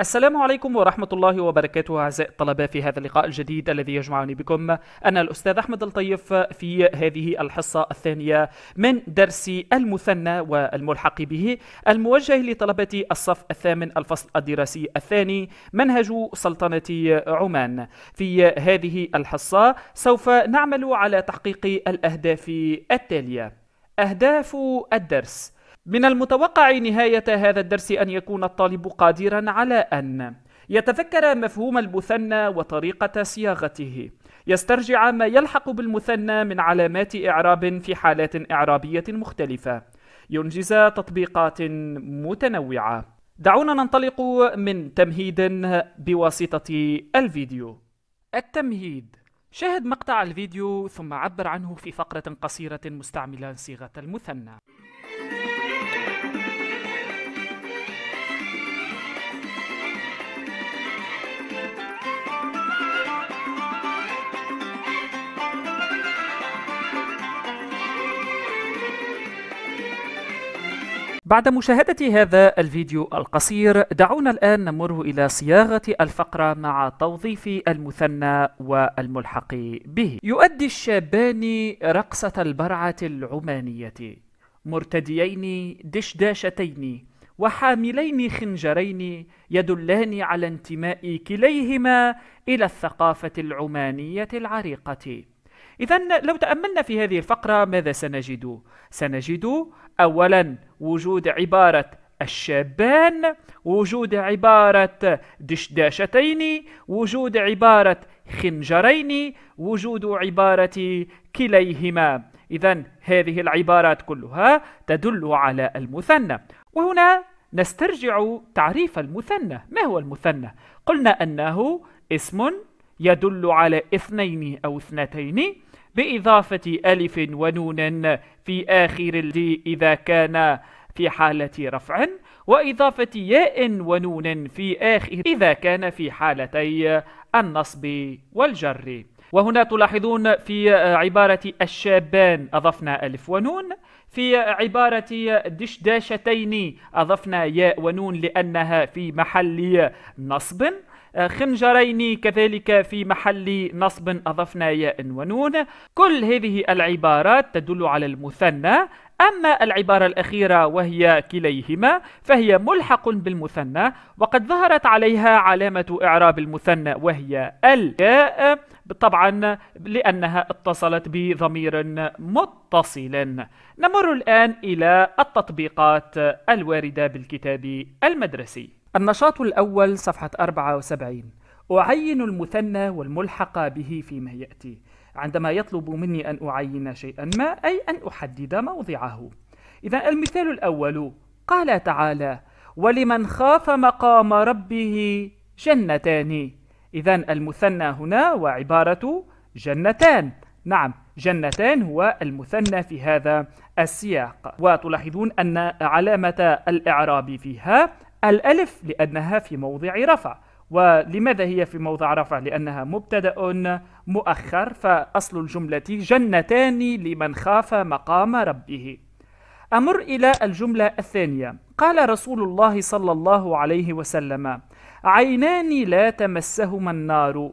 السلام عليكم ورحمة الله وبركاته أعزائي الطلبة في هذا اللقاء الجديد الذي يجمعني بكم أنا الأستاذ أحمد الطيف في هذه الحصة الثانية من درس المثنى والملحق به الموجه لطلبة الصف الثامن الفصل الدراسي الثاني منهج سلطنة عمان في هذه الحصة سوف نعمل على تحقيق الأهداف التالية أهداف الدرس من المتوقع نهاية هذا الدرس أن يكون الطالب قادرا على أن يتذكر مفهوم المثنى وطريقة صياغته يسترجع ما يلحق بالمثنى من علامات إعراب في حالات إعرابية مختلفة ينجز تطبيقات متنوعة دعونا ننطلق من تمهيد بواسطة الفيديو التمهيد شاهد مقطع الفيديو ثم عبر عنه في فقرة قصيرة مستعملا صيغة المثنى بعد مشاهدة هذا الفيديو القصير دعونا الآن نمر إلى صياغة الفقرة مع توظيف المثنى والملحق به يؤدي الشابان رقصة البرعة العمانية مرتديين دشداشتين وحاملين خنجرين يدلان على انتماء كليهما إلى الثقافة العمانية العريقة إذا لو تأملنا في هذه الفقرة ماذا سنجد؟ سنجد أولا وجود عبارة الشابان وجود عبارة دشداشتين وجود عبارة خنجرين وجود عبارة كليهما إذا هذه العبارات كلها تدل على المثنى وهنا نسترجع تعريف المثنى ما هو المثنى؟ قلنا أنه اسم يدل على اثنين أو اثنتين بإضافة ألف ونون في آخر الدي إذا كان في حالة رفع وإضافة ياء ونون في آخر إذا كان في حالتي النصب والجر وهنا تلاحظون في عبارة الشابان أضفنا ألف ونون في عبارة دشداشتين أضفنا ياء ونون لأنها في محل نصب آه، خنجرين كذلك في محل نصب أضفنا ياء ونون كل هذه العبارات تدل على المثنى أما العبارة الأخيرة وهي كليهما فهي ملحق بالمثنى وقد ظهرت عليها علامة إعراب المثنى وهي الياء طبعا لأنها اتصلت بضمير متصل نمر الآن إلى التطبيقات الواردة بالكتاب المدرسي النشاط الأول صفحة 74 أعين المثنى والملحق به فيما يأتي عندما يطلب مني أن أعين شيئا ما أي أن أحدد موضعه إذا المثال الأول قال تعالى ولمن خاف مقام ربه جنتان إذا المثنى هنا وعبارة جنتان نعم جنتان هو المثنى في هذا السياق وتلاحظون أن علامة الإعراب فيها الألف لأنها في موضع رفع ولماذا هي في موضع رفع لأنها مبتدأ مؤخر فأصل الجملة جنتان لمن خاف مقام ربه أمر إلى الجملة الثانية قال رسول الله صلى الله عليه وسلم عينان لا تمسهما النار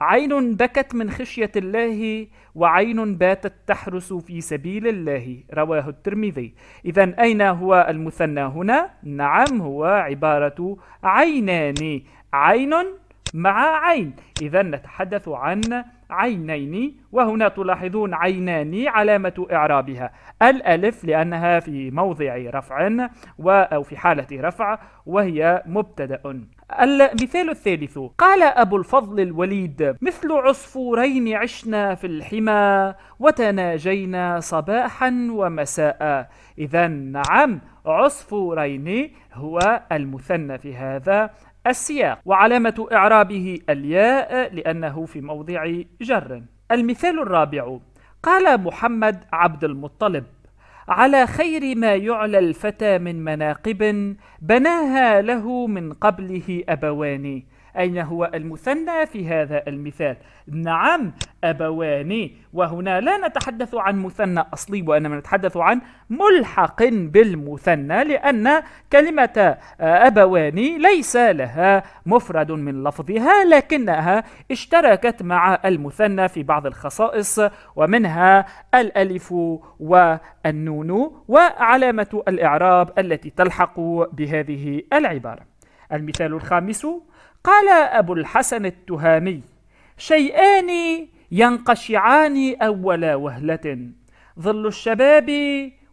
عين بكت من خشية الله وعين باتت تحرس في سبيل الله رواه الترمذي إذا أين هو المثنى هنا؟ نعم هو عبارة عينان عين مع عين إذا نتحدث عن عينين وهنا تلاحظون عينان علامة إعرابها الألف لأنها في موضع رفع و أو في حالة رفع وهي مبتدأ المثال الثالث قال أبو الفضل الوليد مثل عصفورين عشنا في الحمى وتناجينا صباحا ومساء إذا نعم عصفورين هو المثنى في هذا السياق وعلامة إعرابه الياء لأنه في موضع جر المثال الرابع قال محمد عبد المطلب على خير ما يعلى الفتى من مناقب بناها له من قبله أبوان أين هو المثنى في هذا المثال نعم أبوان وهنا لا نتحدث عن مثنى أصلي وإنما نتحدث عن ملحق بالمثنى لأن كلمة آه، أبوان ليس لها مفرد من لفظها لكنها اشتركت مع المثنى في بعض الخصائص ومنها الألف والنون وعلامة الإعراب التي تلحق بهذه العبارة المثال الخامس قال أبو الحسن التهامي شيئان ينقشعان أول وهلة ظل الشباب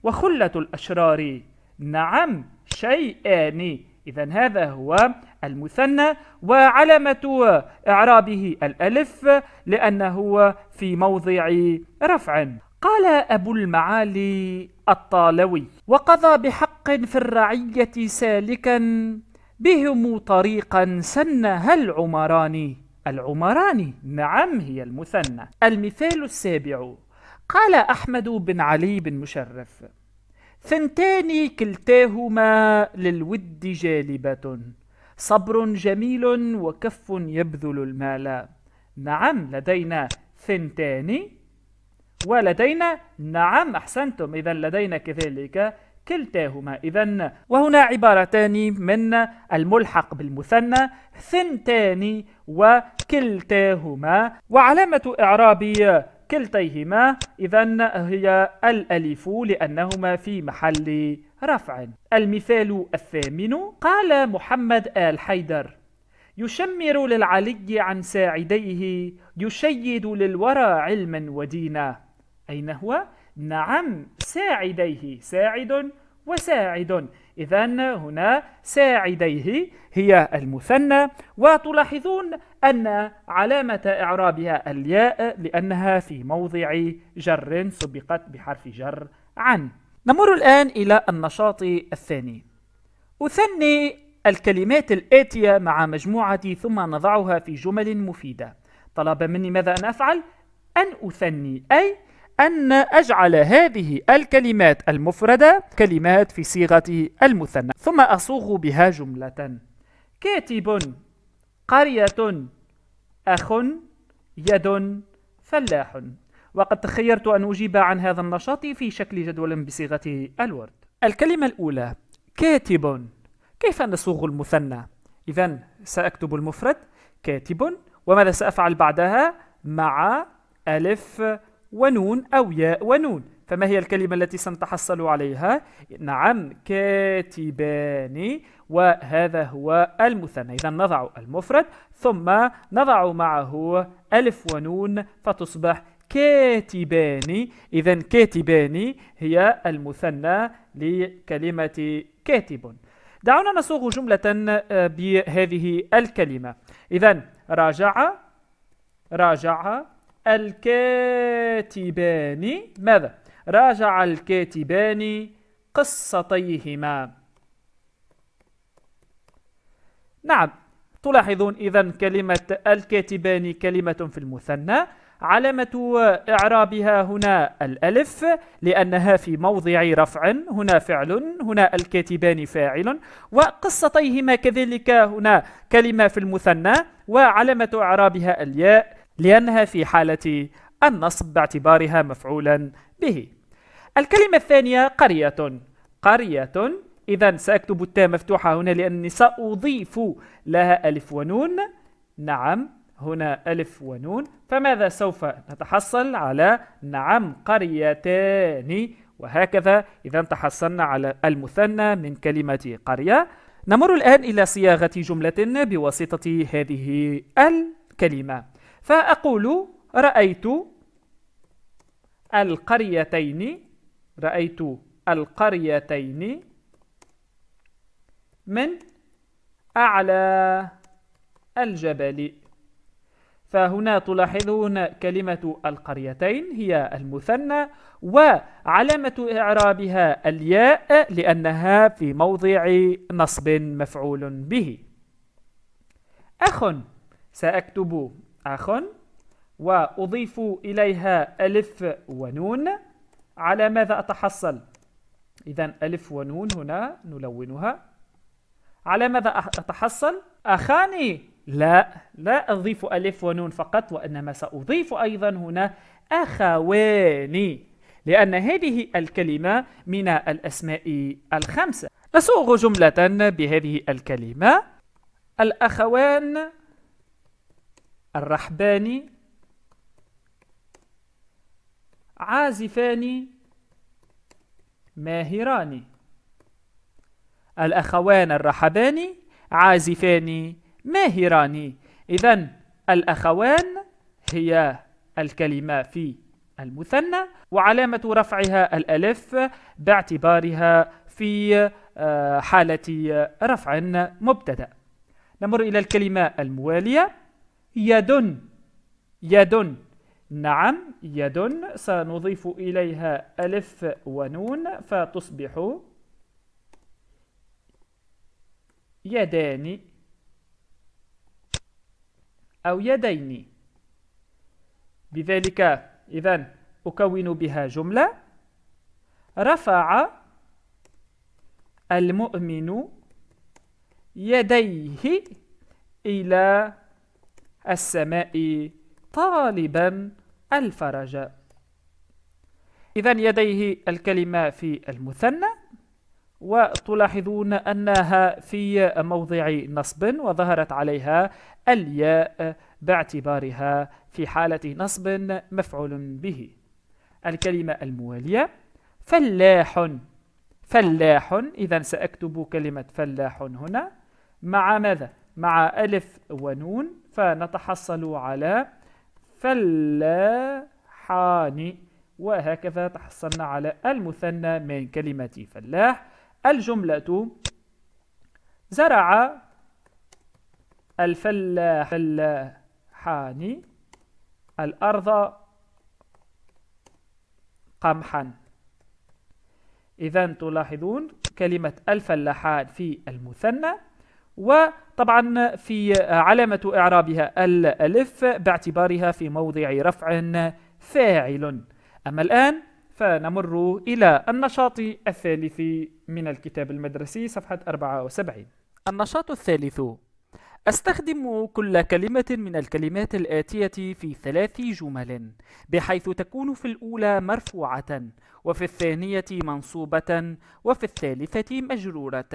وخلة الأشرار نعم شيئان إذا هذا هو المثنى وعلامة إعرابه الألف لأنه في موضع رفع قال أبو المعالي الطالوي وقضى بحق في الرعية سالكا بهم طريقا سنها العمران العمران نعم هي المثنى المثال السابع قال أحمد بن علي بن مشرف ثنتان كلتاهما للود جالبة صبر جميل وكف يبذل المال نعم لدينا ثنتان ولدينا نعم أحسنتم إذا لدينا كذلك كلتاهما إذا وهنا عبارتان من الملحق بالمثنى ثنتان وكلتاهما وعلامة إعراب كلتيهما إذا هي الألف لأنهما في محل رفع المثال الثامن قال محمد آل حيدر يشمر للعلي عن ساعديه يشيد للورى علما ودينا أين هو؟ نعم ساعديه ساعد وساعد إذا هنا ساعديه هي المثنى وتلاحظون أن علامة إعرابها الياء لأنها في موضع جر سبقت بحرف جر عن نمر الآن إلى النشاط الثاني أثني الكلمات الآتية مع مجموعة ثم نضعها في جمل مفيدة طلب مني ماذا أن أفعل؟ أن أثني أي أن أجعل هذه الكلمات المفردة كلمات في صيغة المثنى ثم أصوغ بها جملة كاتب قرية أخ يد فلاح وقد تخيرت أن أجيب عن هذا النشاط في شكل جدول بصيغة الورد الكلمة الأولى كاتب كيف نصوغ المثنى؟ إذا سأكتب المفرد كاتب وماذا سأفعل بعدها مع ألف ونون أو ياء ونون فما هي الكلمة التي سنتحصل عليها؟ نعم كاتبان وهذا هو المثنى إذا نضع المفرد ثم نضع معه ألف ونون فتصبح كاتبان إذا كاتبان هي المثنى لكلمة كاتب دعونا نصوغ جملة آه، بهذه الكلمة إذا راجع راجع الكاتبان ماذا؟ راجع الكاتبان قصتيهما نعم تلاحظون إذا كلمة الكاتبان كلمة في المثنى علامة إعرابها هنا الألف لأنها في موضع رفع هنا فعل هنا الكاتبان فاعل وقصتيهما كذلك هنا كلمة في المثنى وعلامة إعرابها الياء لأنها في حالة النصب باعتبارها مفعولا به الكلمة الثانية قرية قرية إذا سأكتب التاء مفتوحة هنا لأني سأضيف لها ألف ونون نعم هنا ألف ونون فماذا سوف نتحصل على نعم قريتان وهكذا إذا تحصلنا على المثنى من كلمة قرية نمر الآن إلى صياغة جملة بواسطة هذه الكلمة فأقول رأيت القريتين رأيت القريتين من أعلى الجبل فهنا تلاحظون كلمة القريتين هي المثنى وعلامة إعرابها الياء لأنها في موضع نصب مفعول به أخ سأكتب أخ وأضيف إليها ألف ونون على ماذا أتحصل؟ إذا ألف ونون هنا نلونها على ماذا أتحصل؟ أخاني لا لا أضيف ألف ونون فقط وإنما سأضيف أيضا هنا أخواني لأن هذه الكلمة من الأسماء الخمسة نصوغ جملة بهذه الكلمة الأخوان الرحبان عازفان ماهران الأخوان الرحبان عازفان ماهران إذا الأخوان هي الكلمة في المثنى وعلامة رفعها الألف باعتبارها في آه، حالة رفع مبتدأ نمر إلى الكلمة الموالية يد يد نعم يد سنضيف إليها ألف ونون فتصبح يدان أو يدين بذلك إذا أكون بها جملة رفع المؤمن يديه إلى السماء طالبا الفرج إذا يديه الكلمة في المثنى وتلاحظون أنها في موضع نصب وظهرت عليها الياء باعتبارها في حالة نصب مفعول به الكلمة الموالية فلاح فلاح إذا سأكتب كلمة فلاح هنا مع ماذا؟ مع ألف ونون فنتحصل على فلاحان وهكذا تحصلنا على المثنى من كلمة فلاح الجملة زرع الفلاح فلاحان الأرض قمحا إذا تلاحظون كلمة الفلاحان في المثنى وطبعا في علامة إعرابها الألف باعتبارها في موضع رفع فاعل أما الآن فنمر إلى النشاط الثالث من الكتاب المدرسي صفحة 74 النشاط الثالث أستخدم كل كلمة من الكلمات الآتية في ثلاث جمل بحيث تكون في الأولى مرفوعة وفي الثانية منصوبة وفي الثالثة مجرورة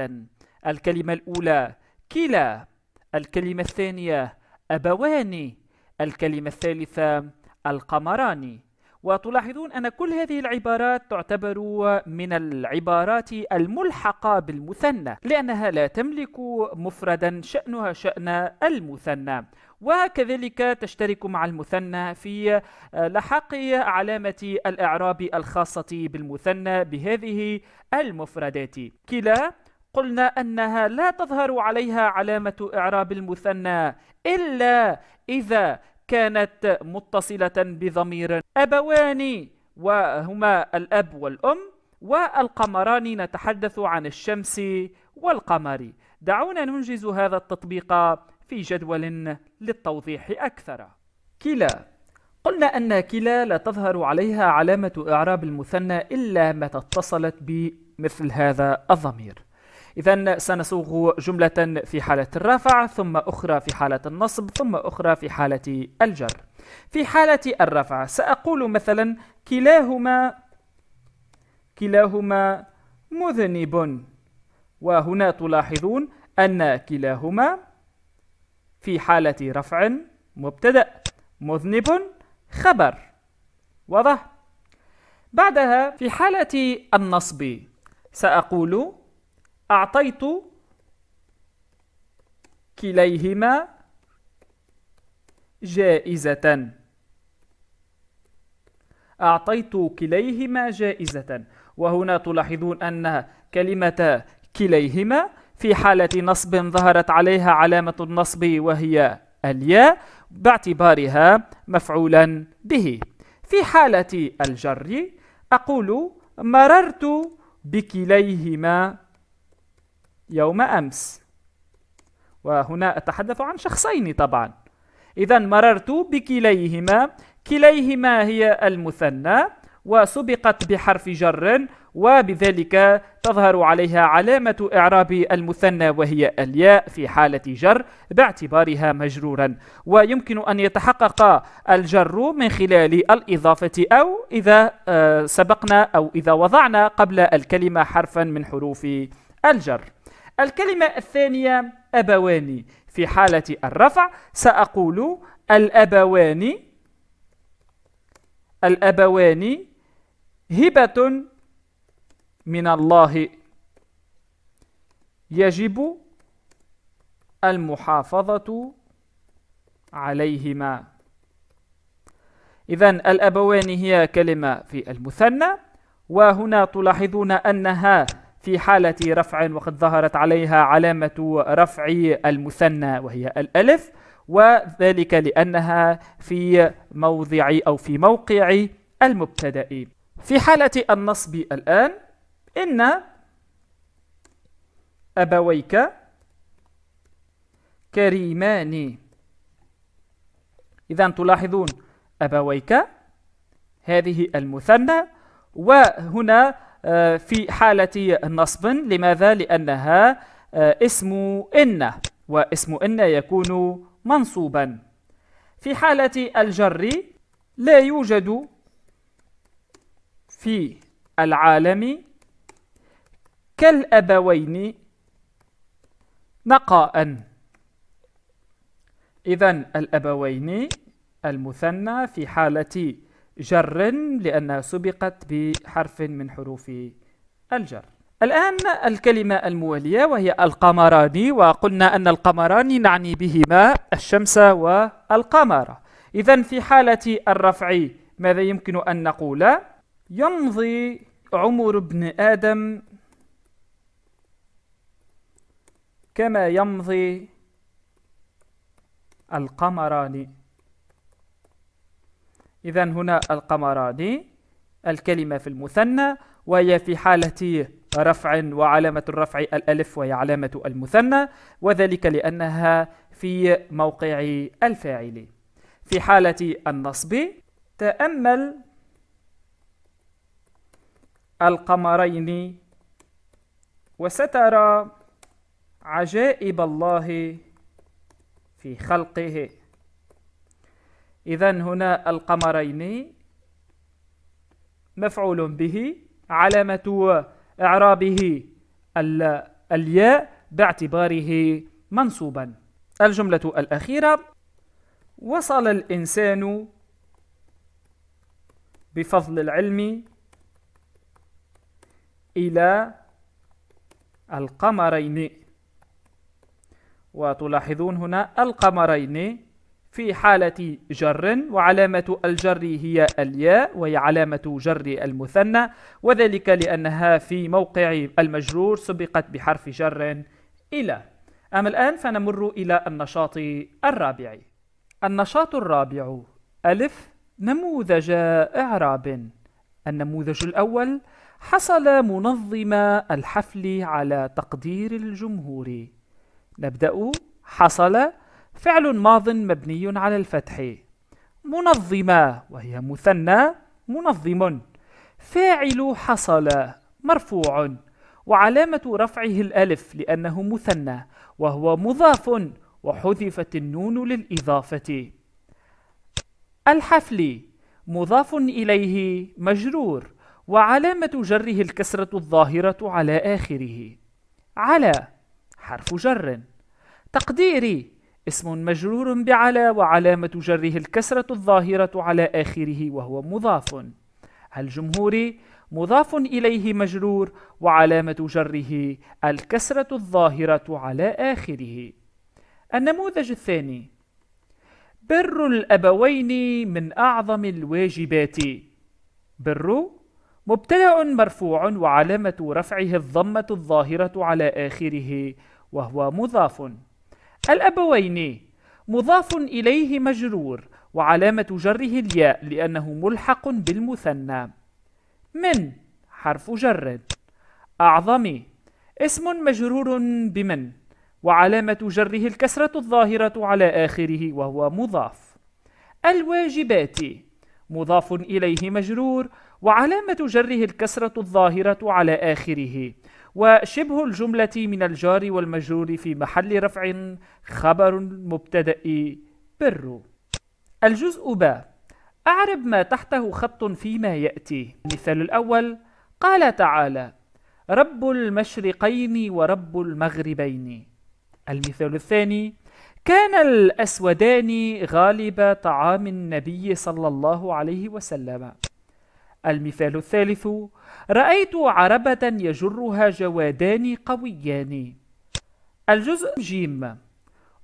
الكلمة الأولى كلا الكلمة الثانية أبواني الكلمة الثالثة القمراني وتلاحظون أن كل هذه العبارات تعتبر من العبارات الملحقة بالمثنى لأنها لا تملك مفردا شأنها شأن المثنى وكذلك تشترك مع المثنى في لحق علامة الإعراب الخاصة بالمثنى بهذه المفردات كلا قلنا أنها لا تظهر عليها علامة إعراب المثنى إلا إذا كانت متصلة بضمير أبوان وهما الأب والأم والقمران نتحدث عن الشمس والقمر دعونا ننجز هذا التطبيق في جدول للتوضيح أكثر كلا قلنا أن كلا لا تظهر عليها علامة إعراب المثنى إلا متى اتصلت بمثل هذا الضمير إذا سنصوغ جملة في حالة الرفع ثم أخرى في حالة النصب ثم أخرى في حالة الجر في حالة الرفع سأقول مثلا كلاهما كلاهما مذنب وهنا تلاحظون أن كلاهما في حالة رفع مبتدأ مذنب خبر واضح؟ بعدها في حالة النصب سأقول أعطيت كليهما جائزة أعطيت كليهما جائزة وهنا تلاحظون أن كلمة كليهما في حالة نصب ظهرت عليها علامة النصب وهي الياء باعتبارها مفعولا به في حالة الجر أقول مررت بكليهما يوم أمس وهنا أتحدث عن شخصين طبعا إذا مررت بكليهما كليهما هي المثنى وسبقت بحرف جر وبذلك تظهر عليها علامة إعراب المثنى وهي الياء في حالة جر باعتبارها مجرورا ويمكن أن يتحقق الجر من خلال الإضافة أو إذا آه، سبقنا أو إذا وضعنا قبل الكلمة حرفا من حروف الجر الكلمة الثانية أبوان في حالة الرفع سأقول الأبوان الأبوان هبة من الله يجب المحافظة عليهما إذا الأبوان هي كلمة في المثنى وهنا تلاحظون أنها في حالة رفع وقد ظهرت عليها علامة رفع المثنى وهي الألف وذلك لأنها في موضع أو في موقع المبتدأ في حالة النصب الآن إن أبويك كريمان إذا تلاحظون أبويك هذه المثنى وهنا آه، في حالة نصب لماذا؟ لأنها آه، اسم إن واسم إن يكون منصوبا في حالة الجر لا يوجد في العالم كالأبوين نقاء إذا الأبوين المثنى في حالة جر لأنها سبقت بحرف من حروف الجر الآن الكلمة الموالية وهي القمران وقلنا أن القمران نعني بهما الشمس والقمر إذا في حالة الرفع ماذا يمكن أن نقول؟ يمضي عمر ابن آدم كما يمضي القمران إذا هنا القمران الكلمة في المثنى وهي في حالة رفع وعلامة الرفع الألف وهي علامة المثنى وذلك لأنها في موقع الفاعل في حالة النصب تأمل القمرين وسترى عجائب الله في خلقه إذا هنا القمرين مفعول به علامة إعرابه الياء باعتباره منصوبا الجملة الأخيرة وصل الإنسان بفضل العلم إلى القمرين وتلاحظون هنا القمرين في حالة جر وعلامة الجر هي الياء وهي علامة جر المثنى وذلك لأنها في موقع المجرور سبقت بحرف جر إلى أما الآن فنمر إلى النشاط الرابع النشاط الرابع ألف نموذج إعراب النموذج الأول حصل منظم الحفل على تقدير الجمهور نبدأ حصل فعل ماض مبني على الفتح منظمة وهي مثنى منظم فاعل حصل مرفوع وعلامة رفعه الألف لأنه مثنى وهو مضاف وحذفت النون للإضافة الحفل مضاف إليه مجرور وعلامة جره الكسرة الظاهرة على آخره على حرف جر تقديري اسم مجرور بعلى وعلامة جره الكسرة الظاهرة على آخره وهو مضاف الجمهوري مضاف إليه مجرور وعلامة جره الكسرة الظاهرة على آخره النموذج الثاني بر الأبوين من أعظم الواجبات بر مبتدأ مرفوع وعلامة رفعه الضمة الظاهرة على آخره وهو مضاف الأبوين مضاف إليه مجرور وعلامة جره الياء لأنه ملحق بالمثنى من حرف جر أعظم اسم مجرور بمن وعلامة جره الكسرة الظاهرة على آخره وهو مضاف الواجبات مضاف إليه مجرور وعلامة جره الكسرة الظاهرة على آخره وشبه الجملة من الجار والمجرور في محل رفع خبر مبتدأ بر الجزء ب أعرب ما تحته خط فيما يأتي المثال الأول قال تعالى رب المشرقين ورب المغربين المثال الثاني كان الأسودان غالب طعام النبي صلى الله عليه وسلم المثال الثالث رأيت عربة يجرها جوادان قويان الجزء جيم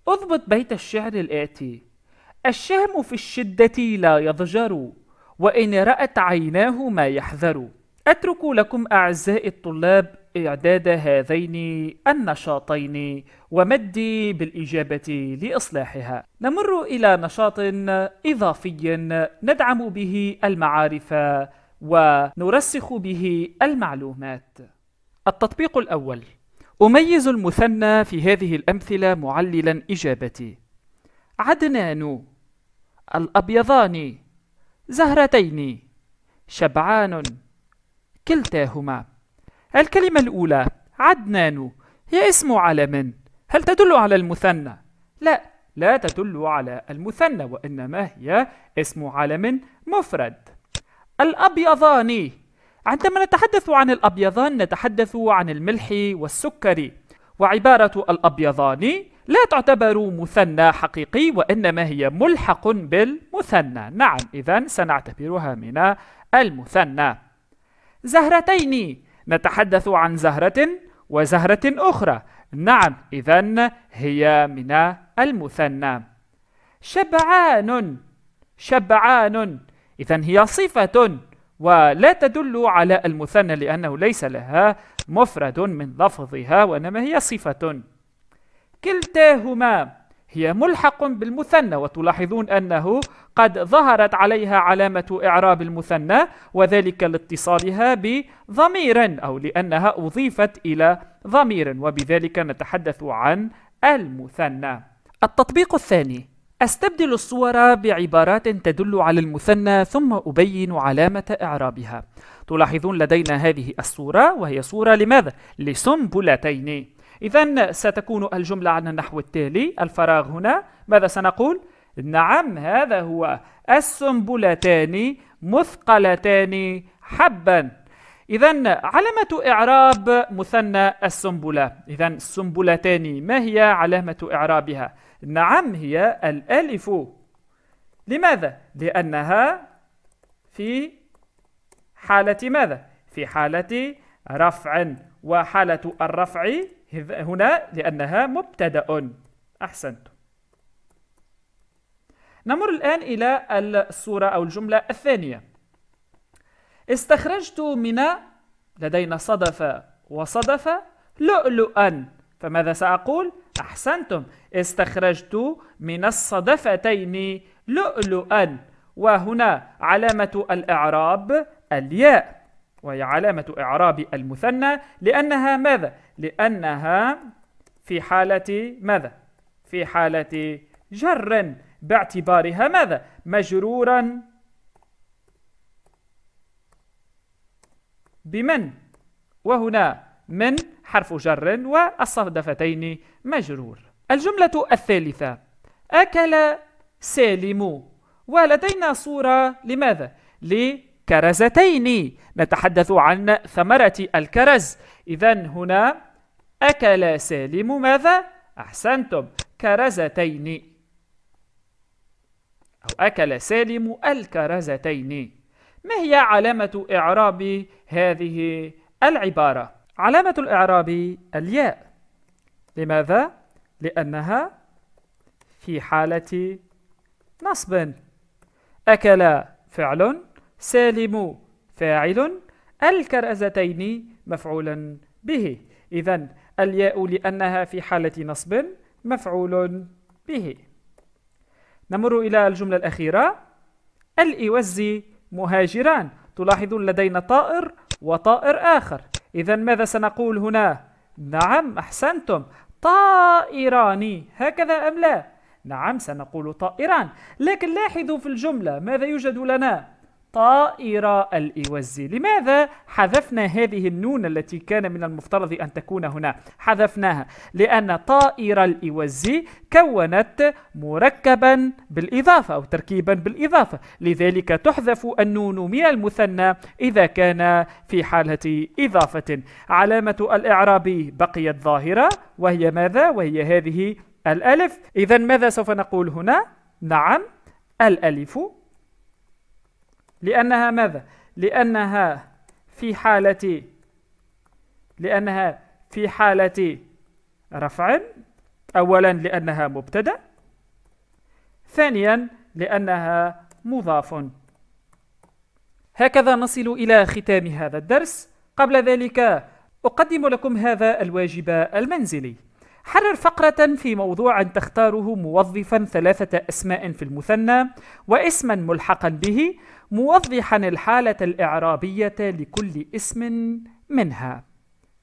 اضبط بيت الشعر الآتي الشهم في الشدة لا يضجر وإن رأت عيناه ما يحذر أترك لكم أعزائي الطلاب إعداد هذين النشاطين ومدي بالإجابة لإصلاحها نمر إلى نشاط إضافي ندعم به المعارف ونرسخ به المعلومات التطبيق الأول أميز المثنى في هذه الأمثلة معللا إجابتي عدنان الأبيضان زهرتين شبعان كلتاهما الكلمة الأولى عدنان هي اسم علم هل تدل على المثنى؟ لا لا تدل على المثنى وإنما هي اسم علم مفرد الأبيضان عندما نتحدث عن الأبيضان نتحدث عن الملح والسكر وعبارة الأبيضان لا تعتبر مثنى حقيقي وإنما هي ملحق بالمثنى نعم إذا سنعتبرها من المثنى زهرتين نتحدث عن زهرة وزهرة أخرى نعم إذا هي من المثنى شبعان شبعان إذا هي صفة ولا تدل على المثنى لأنه ليس لها مفرد من لفظها وإنما هي صفة كلتاهما هي ملحق بالمثنى وتلاحظون أنه قد ظهرت عليها علامة إعراب المثنى وذلك لاتصالها بضمير أو لأنها أضيفت إلى ضمير وبذلك نتحدث عن المثنى التطبيق الثاني أستبدل الصور بعبارات تدل على المثنى ثم أبين علامة إعرابها تلاحظون لدينا هذه الصورة وهي صورة لماذا؟ لسنبلتين إذا ستكون الجملة على النحو التالي الفراغ هنا ماذا سنقول؟ نعم هذا هو السنبلتان مثقلتان حبا إذا علامة إعراب مثنى السنبلة إذا السنبلتان ما هي علامة إعرابها؟ نعم هي الألف لماذا؟ لأنها في حالة ماذا؟ في حالة رفع وحالة الرفع هنا لأنها مبتدأ أحسنت نمر الآن إلى الصورة أو الجملة الثانية استخرجت من لدينا صدف وصدف لؤلؤا فماذا سأقول؟ أحسنتم استخرجت من الصدفتين لؤلؤا وهنا علامة الإعراب الياء وهي علامة إعراب المثنى لأنها ماذا؟ لأنها في حالة ماذا؟ في حالة جر باعتبارها ماذا؟ مجرورا بمن؟ وهنا من حرف جر والصدفتين مجرور الجملة الثالثة أكل سالم ولدينا صورة لماذا؟ لكرزتين نتحدث عن ثمرة الكرز إذا هنا أكل سالم ماذا؟ أحسنتم كرزتين أو أكل سالم الكرزتين ما هي علامة إعراب هذه العبارة؟ علامة الإعراب الياء لماذا؟ لأنها في حالة نصب أكل فعل سالم فاعل الكرزتين مفعولا به إذا الياء لأنها في حالة نصب مفعول به نمر إلى الجملة الأخيرة الإوزي مهاجران تلاحظون لدينا طائر وطائر آخر إذا ماذا سنقول هنا؟ نعم أحسنتم طائران هكذا أم لا؟ نعم سنقول طائران لكن لاحظوا في الجملة ماذا يوجد لنا؟ طائر الإوز لماذا حذفنا هذه النون التي كان من المفترض أن تكون هنا حذفناها لأن طائر الإوز كونت مركبا بالإضافة أو تركيبا بالإضافة لذلك تحذف النون من المثنى إذا كان في حالة إضافة علامة الإعراب بقيت ظاهرة وهي ماذا؟ وهي هذه الألف إذا ماذا سوف نقول هنا؟ نعم الألف لأنها ماذا؟ لأنها في حالة لأنها في حالة رفع أولا لأنها مبتدأ ثانيا لأنها مضاف هكذا نصل إلى ختام هذا الدرس قبل ذلك أقدم لكم هذا الواجب المنزلي حرر فقرة في موضوع أن تختاره موظفا ثلاثة أسماء في المثنى واسما ملحقا به موضحا الحالة الإعرابية لكل اسم منها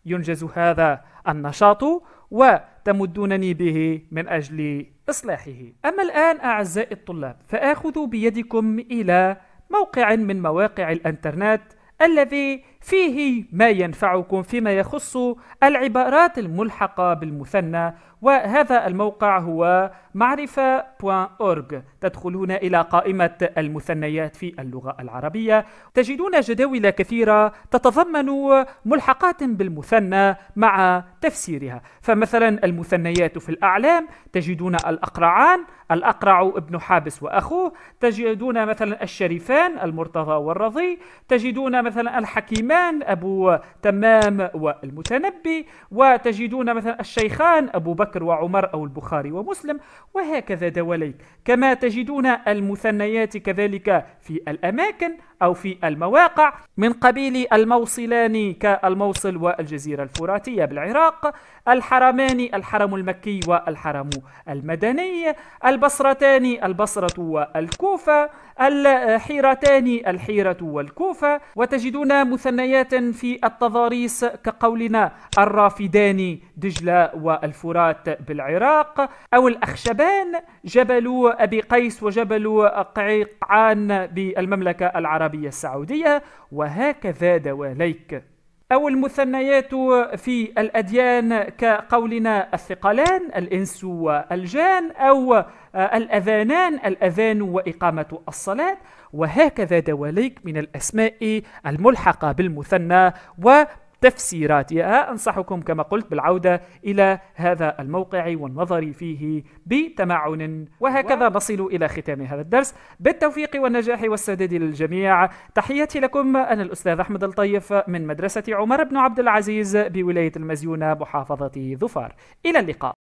ينجز هذا النشاط وتمدونني به من أجل إصلاحه أما الآن أعزائي الطلاب فآخذ بيدكم إلى موقع من مواقع الأنترنت الذي فيه ما ينفعكم فيما يخص العبارات الملحقة بالمثنى وهذا الموقع هو معرفة.org تدخلون إلى قائمة المثنيات في اللغة العربية تجدون جداول كثيرة تتضمن ملحقات بالمثنى مع تفسيرها فمثلا المثنيات في الأعلام تجدون الأقرعان الأقرع ابن حابس وأخوه تجدون مثلا الشريفان المرتضى والرضي تجدون مثلا الحكيمان سليمان أبو تمام والمتنبي وتجدون مثلا الشيخان أبو بكر وعمر أو البخاري ومسلم وهكذا دواليك كما تجدون المثنيات كذلك في الأماكن أو في المواقع من قبيل الموصلان كالموصل والجزيرة الفراتية بالعراق الحرمان الحرم المكي والحرم المدني البصرتان البصرة والكوفة الحيرتان الحيرة والكوفة وتجدون مثنيات في التضاريس كقولنا الرافدان دجلة والفرات بالعراق أو الأخشبان جبل أبي قيس وجبل قعقعان بالمملكة العربية السعودية وهكذا دواليك أو المثنيات في الأديان كقولنا الثقلان الإنس والجان أو آه، الأذانان الأذان وإقامة الصلاة وهكذا دواليك من الأسماء الملحقة بالمثنى و تفسيراتها أنصحكم كما قلت بالعودة إلى هذا الموقع والنظر فيه بتمعن وهكذا نصل إلى ختام هذا الدرس بالتوفيق والنجاح والسداد للجميع تحياتي لكم أنا الأستاذ أحمد الطيف من مدرسة عمر بن عبد العزيز بولاية المزيونة محافظة ظفار إلى اللقاء